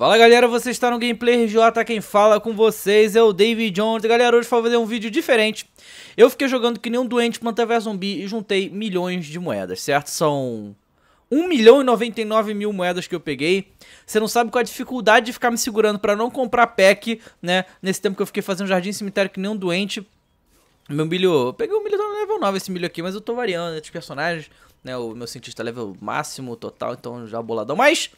Fala galera, você está no Gameplay RJ, tá? quem fala com vocês é o David Jones. Galera, hoje vou fazer um vídeo diferente. Eu fiquei jogando que nem um doente Planta vs Zumbi e juntei milhões de moedas, certo? São 1 milhão e 99 mil moedas que eu peguei. Você não sabe qual é a dificuldade de ficar me segurando para não comprar pack, né? Nesse tempo que eu fiquei fazendo jardim cemitério que nem um doente. Meu milho... Eu peguei o um milho no level 9 esse milho aqui, mas eu tô variando entre né, os personagens, né? O meu cientista level máximo total, então já boladão. Mas...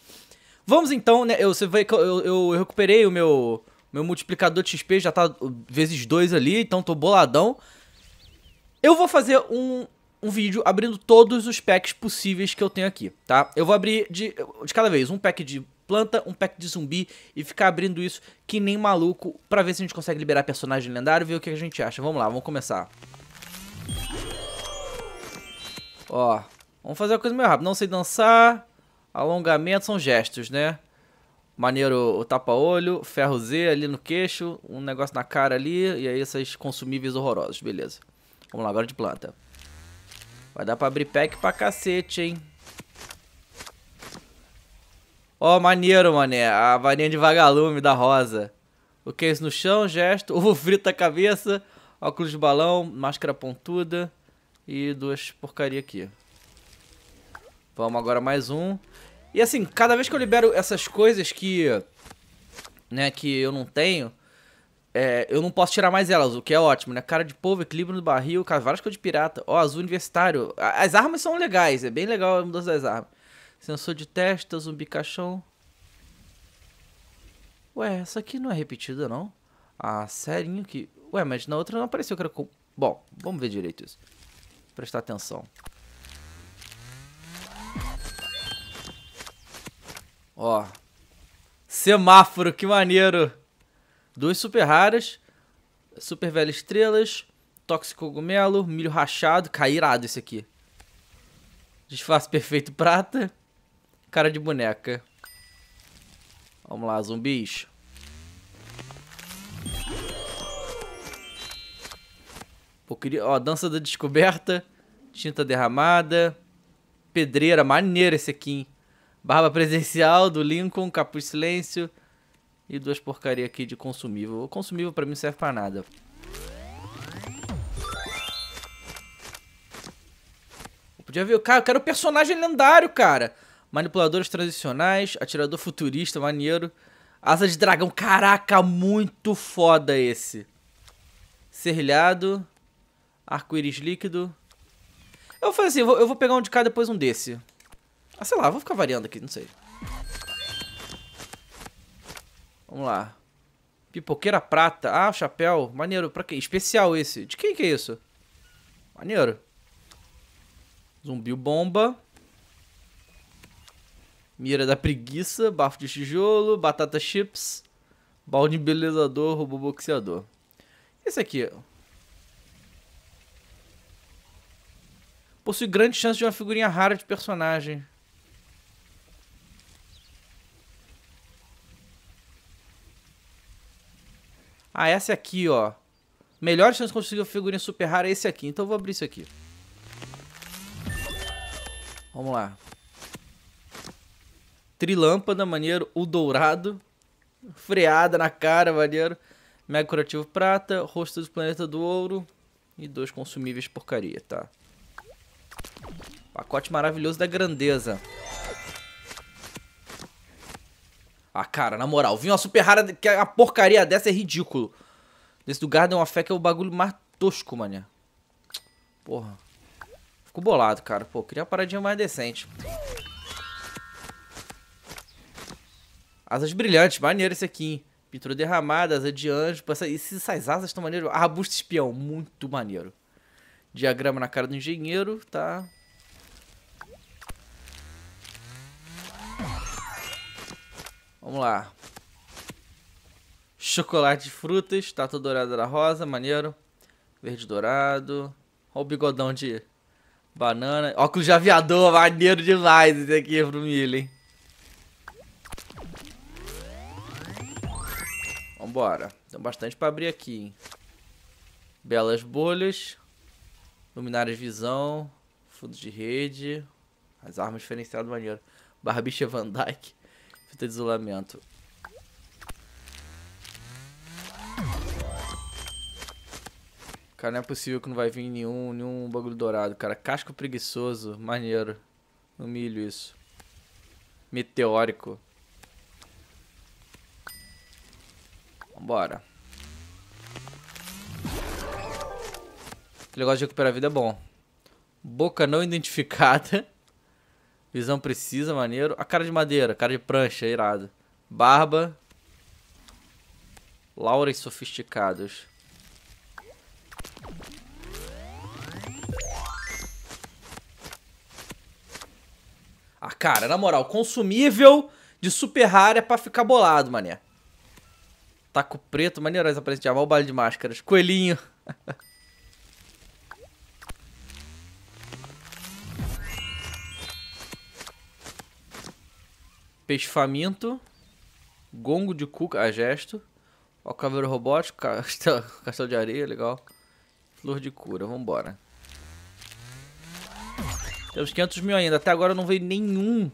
Vamos então, né? Eu, você vê que eu, eu recuperei o meu, meu multiplicador de XP, já tá vezes 2 ali, então tô boladão. Eu vou fazer um, um vídeo abrindo todos os packs possíveis que eu tenho aqui, tá? Eu vou abrir de, de cada vez, um pack de planta, um pack de zumbi e ficar abrindo isso que nem maluco pra ver se a gente consegue liberar personagem lendário e ver o que a gente acha. Vamos lá, vamos começar. Ó, vamos fazer uma coisa meio rápida. Não sei dançar, Alongamento são gestos, né? Maneiro o tapa-olho, ferro Z ali no queixo, um negócio na cara ali, e aí esses consumíveis horrorosos, beleza. Vamos lá, agora de planta. Vai dar pra abrir pack pra cacete, hein? Ó, oh, maneiro, mané. A varinha de vagalume da rosa. O que é isso no chão? Gesto. Ovo frito na cabeça. Óculos de balão. Máscara pontuda. E duas porcaria aqui. Vamos agora mais um. E assim, cada vez que eu libero essas coisas que. Né, que eu não tenho. É, eu não posso tirar mais elas, o que é ótimo, né? Cara de povo, equilíbrio no barril, cara, várias coisas de pirata. Ó, azul universitário. As armas são legais, é bem legal a mudança das armas. Sensor de testa, zumbi caixão. Ué, essa aqui não é repetida, não? Ah, serinho que... Ué, mas na outra não apareceu que era... Com... Bom, vamos ver direito isso. Prestar atenção. Ó. Semáforo, que maneiro. Duas super raras. Super velhas estrelas. Tóxico cogumelo. Milho rachado. Cairado esse aqui. Disfarce perfeito prata. Cara de boneca. Vamos lá, zumbis. Pô, queria... Ó, dança da descoberta. Tinta derramada. Pedreira, maneiro esse aqui, hein? Barba presencial do Lincoln, capuz silêncio e duas porcaria aqui de consumível. O consumível pra mim não serve pra nada. Eu podia ver, cara, eu quero personagem lendário, cara. Manipuladores tradicionais, atirador futurista, maneiro. Asa de dragão, caraca, muito foda esse. Serrilhado, arco-íris líquido. Eu vou fazer assim, eu vou, eu vou pegar um de cá, depois um desse. Ah, sei lá, vou ficar variando aqui, não sei. Vamos lá. Pipoqueira prata. Ah, o chapéu. Maneiro. Pra quê? Especial esse. De quem que é isso? Maneiro. Zumbi bomba. Mira da preguiça. Bafo de tijolo. Batata chips. Balde embelezador. Robô boxeador. Esse aqui. Possui grande chance de uma figurinha rara de personagem. Ah, essa aqui, ó. Melhor chance de conseguir uma figurinha super rara é esse aqui. Então eu vou abrir isso aqui. Vamos lá. Trilâmpada, maneiro. O dourado. Freada na cara, maneiro. Mega curativo prata. Rosto do planeta do ouro. E dois consumíveis porcaria, tá? Pacote maravilhoso da grandeza. Ah, cara, na moral, vi uma super rara que a porcaria dessa é ridículo. Desse do Garden of Fé que é o bagulho mais tosco, mané. Porra. Fico bolado, cara. Pô, queria uma paradinha mais decente. Asas brilhantes, maneiro esse aqui, hein? Pintura derramada, asa de anjo. Pô, essa, essas asas estão maneiro. Arbusto espião, muito maneiro. Diagrama na cara do engenheiro, tá? Vamos lá. Chocolate de frutas, estátua dourada da rosa, maneiro. Verde dourado. Olha o bigodão de banana. Óculos de aviador, maneiro demais esse aqui pro milho, hein? Vambora. Tem bastante pra abrir aqui, hein? Belas bolhas. Luminárias visão. Fundo de rede. As armas diferenciadas, maneiro. Barbicha Van Dyke. Fita de isolamento. Cara, não é possível que não vai vir nenhum, nenhum bagulho dourado, cara. Casco preguiçoso, maneiro. No milho isso. Meteórico. Vambora. O negócio de recuperar vida é bom. Boca não identificada. Visão precisa, maneiro. A cara de madeira, cara de prancha, irado. Barba. Lauras sofisticados. Ah, cara, na moral, consumível de super rara é pra ficar bolado, mané. Taco preto, maneirosa pra gente. de o baile de máscaras. Coelhinho. Peixe faminto. Gongo de cuca, a gesto. Ó, caveiro robótico, castelo, castelo de areia, legal. Flor de cura, vambora. Temos 500 mil ainda, até agora não veio nenhum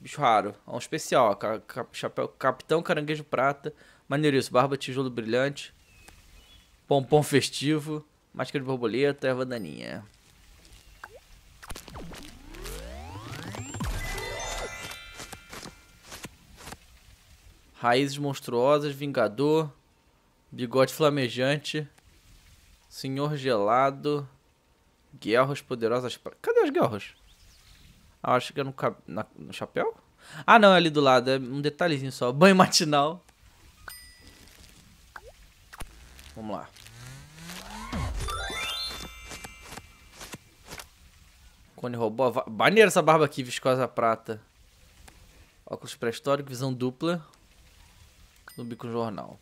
bicho raro. Ó, um especial, ó, chapéu, capitão caranguejo prata, Maneiríssimo, barba tijolo brilhante, pompom festivo, máscara de borboleta, erva daninha. Raízes monstruosas, vingador, bigode flamejante, senhor gelado, guerras poderosas. Cadê as guerras? Ah, acho que é no, cab... Na... no chapéu? Ah, não, é ali do lado. É um detalhezinho só. Banho matinal. Vamos lá. Cone robô? a... essa barba aqui, viscosa prata. Óculos pré-histórico, visão dupla no Bico jornal.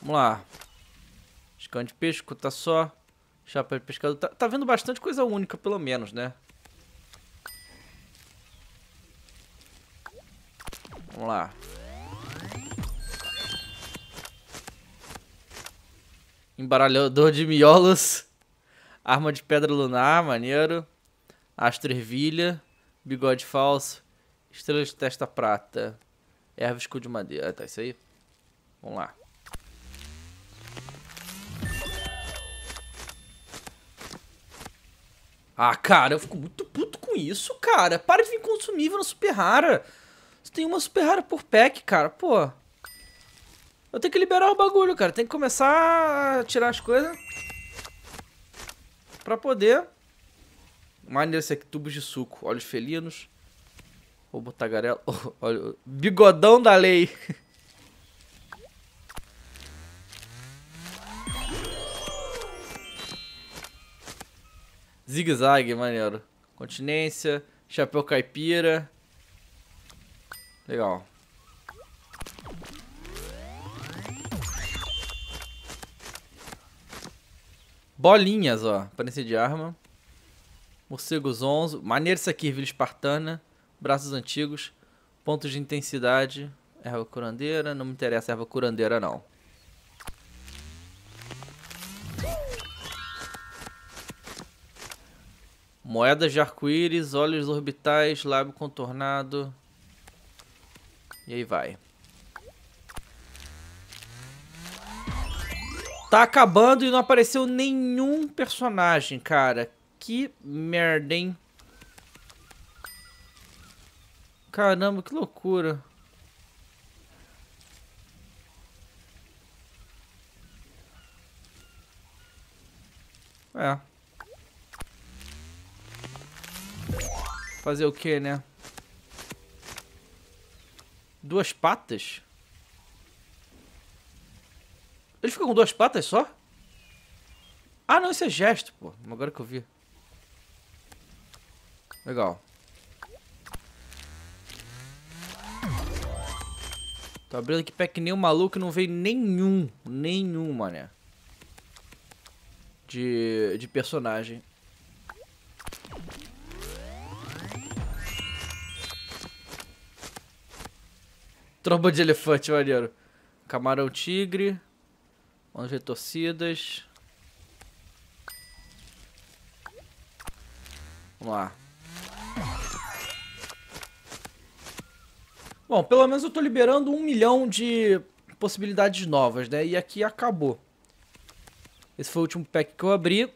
Vamos lá. Escão de pesco, tá só. Chapéu de pescador. Tá, tá vendo bastante coisa única, pelo menos, né? Vamos lá. Embaralhador de miolos. Arma de pedra lunar, maneiro. Astro ervilha. Bigode falso. Estrela de testa prata. Erva escudo de madeira. Ah, tá, isso aí. Vamos lá. Ah, cara, eu fico muito puto com isso, cara. Para de vir consumível na super rara. Você tem uma super rara por pack, cara. Pô. Eu tenho que liberar o bagulho, cara. Tem que começar a tirar as coisas. Pra poder Maneiro esse aqui, tubos de suco. Olhos felinos. Vou botar Oh, olha, bigodão da lei. Zigue-zague, maneiro. Continência, chapéu caipira. Legal. Bolinhas, ó. Aparência de arma morcegos 11, maneiro isso aqui, Vila Espartana, braços antigos, pontos de intensidade, erva curandeira, não me interessa erva curandeira não. Moedas de arco-íris, olhos orbitais, lábio contornado. E aí vai. Tá acabando e não apareceu nenhum personagem, cara. Que merda, hein? Caramba, que loucura. É. Fazer o que, né? Duas patas? Ele ficou com duas patas só? Ah, não, isso é gesto, pô. Agora que eu vi. Legal. Tô abrindo aqui pack nem um maluco não veio nenhum. Nenhum, mané. De, de personagem. Tromba de elefante, maneiro. Camarão tigre. Mãos retorcidas. Vamos lá. Bom, pelo menos eu estou liberando um milhão de possibilidades novas, né? E aqui acabou. Esse foi o último pack que eu abri.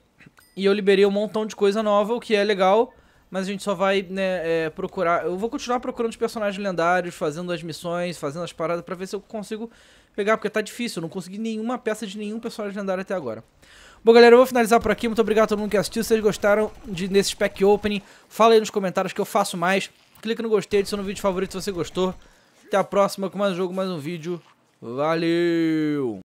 E eu liberei um montão de coisa nova, o que é legal. Mas a gente só vai né, é, procurar... Eu vou continuar procurando os personagens lendários, fazendo as missões, fazendo as paradas, pra ver se eu consigo pegar, porque tá difícil. Eu não consegui nenhuma peça de nenhum personagem lendário até agora. Bom, galera, eu vou finalizar por aqui. Muito obrigado a todo mundo que assistiu. Se vocês gostaram de, desses pack opening, fala aí nos comentários que eu faço mais clica no gostei, adiciona um vídeo favorito se você gostou. Até a próxima com mais um jogo, mais um vídeo. Valeu!